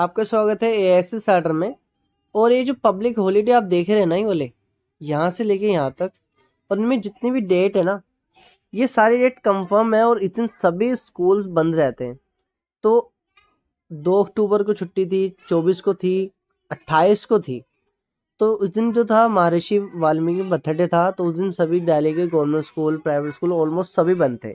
आपका स्वागत है ए एस एस आर्डर में और ये जो पब्लिक हॉलीडे आप देख रहे हैं ना ये बोले यहाँ से लेके यहाँ तक और उनमें जितनी भी डेट है ना ये सारी डेट कंफर्म है और इस दिन सभी स्कूल्स बंद रहते हैं तो दो अक्टूबर को छुट्टी थी चौबीस को थी अट्ठाईस को थी तो उस दिन जो था महर्षि वाल्मीकि बर्थडे था तो उस दिन सभी डेली के government school private school almost सभी बंद थे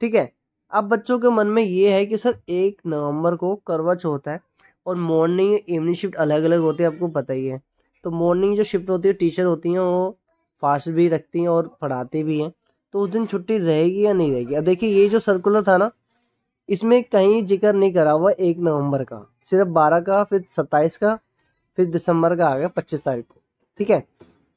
ठीक है अब बच्चों के मन में ये है कि सर एक नवंबर को करवा चौथ है और मॉर्निंग इवनिंग शिफ्ट अलग अलग होते हैं आपको पता ही है तो मॉर्निंग जो शिफ्ट होती है टीचर होती हैं वो फास्ट भी रखती हैं और पढ़ाती भी हैं तो उस दिन छुट्टी रहेगी या नहीं रहेगी अब देखिए ये जो सर्कुलर था ना इसमें कहीं जिक्र नहीं करा हुआ एक नवंबर का सिर्फ बारह का फिर सत्ताईस का फिर दिसंबर का आ गया पच्चीस तारीख को ठीक है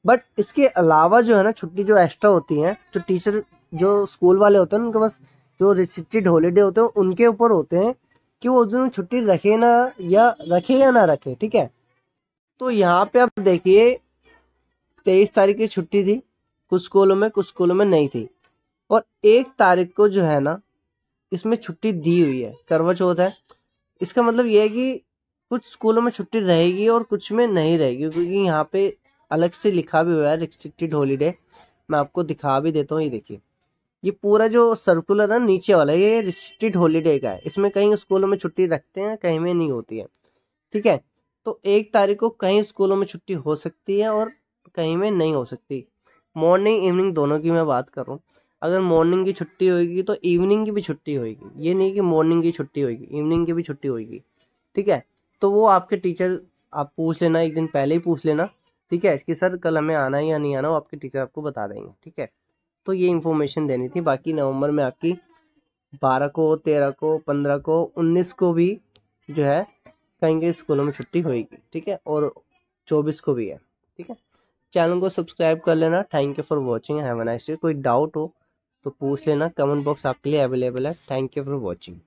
बट इसके अलावा जो है ना छुट्टी जो एक्स्ट्रा होती है जो टीचर जो स्कूल वाले होते हैं उनके पास जो रिस्ट्रिक्टेड हॉलीडे होते हैं उनके ऊपर होते हैं कि वो उस दिन छुट्टी रखे ना या रखे या ना रखे ठीक है तो यहाँ पे आप देखिए तेईस तारीख की छुट्टी थी कुछ स्कूलों में कुछ स्कूलों में नहीं थी और एक तारीख को जो है ना इसमें छुट्टी दी हुई है करवा चौथ है इसका मतलब यह है कि कुछ स्कूलों में छुट्टी रहेगी और कुछ में नहीं रहेगी क्योंकि यहाँ पे अलग से लिखा भी हुआ है रिस्ट्रिक्टेड हॉलीडे मैं आपको दिखा भी देता हूँ ये देखिए ये पूरा जो सर्कुलर है नीचे वाला ये रिस्ट्रिक्ट हॉलीडे का है इसमें कहीं स्कूलों में छुट्टी रखते हैं कहीं में नहीं होती है ठीक है तो एक तारीख को कहीं स्कूलों में छुट्टी हो सकती है और कहीं में नहीं हो सकती मॉर्निंग इवनिंग दोनों की मैं बात कर रहा हूँ अगर मॉर्निंग की छुट्टी होगी तो इवनिंग की भी छुट्टी होगी ये नहीं कि मॉर्निंग की छुट्टी होगी इवनिंग की भी छुट्टी होगी ठीक है तो वो आपके टीचर आप पूछ लेना एक दिन पहले ही पूछ लेना ठीक है कि सर कल हमें आना है या नहीं आना वो आपके टीचर आपको बता देंगे ठीक है तो ये इन्फॉर्मेशन देनी थी बाकी नवंबर में आपकी बारह को तेरह को पंद्रह को उन्नीस को भी जो है कहीं कहीं स्कूलों में छुट्टी होगी ठीक है और चौबीस को भी है ठीक है चैनल को सब्सक्राइब कर लेना thank you for watching have nice day कोई डाउट हो तो पूछ लेना कमेंट बॉक्स आपके लिए अवेलेबल है थैंक यू फॉर वॉचिंग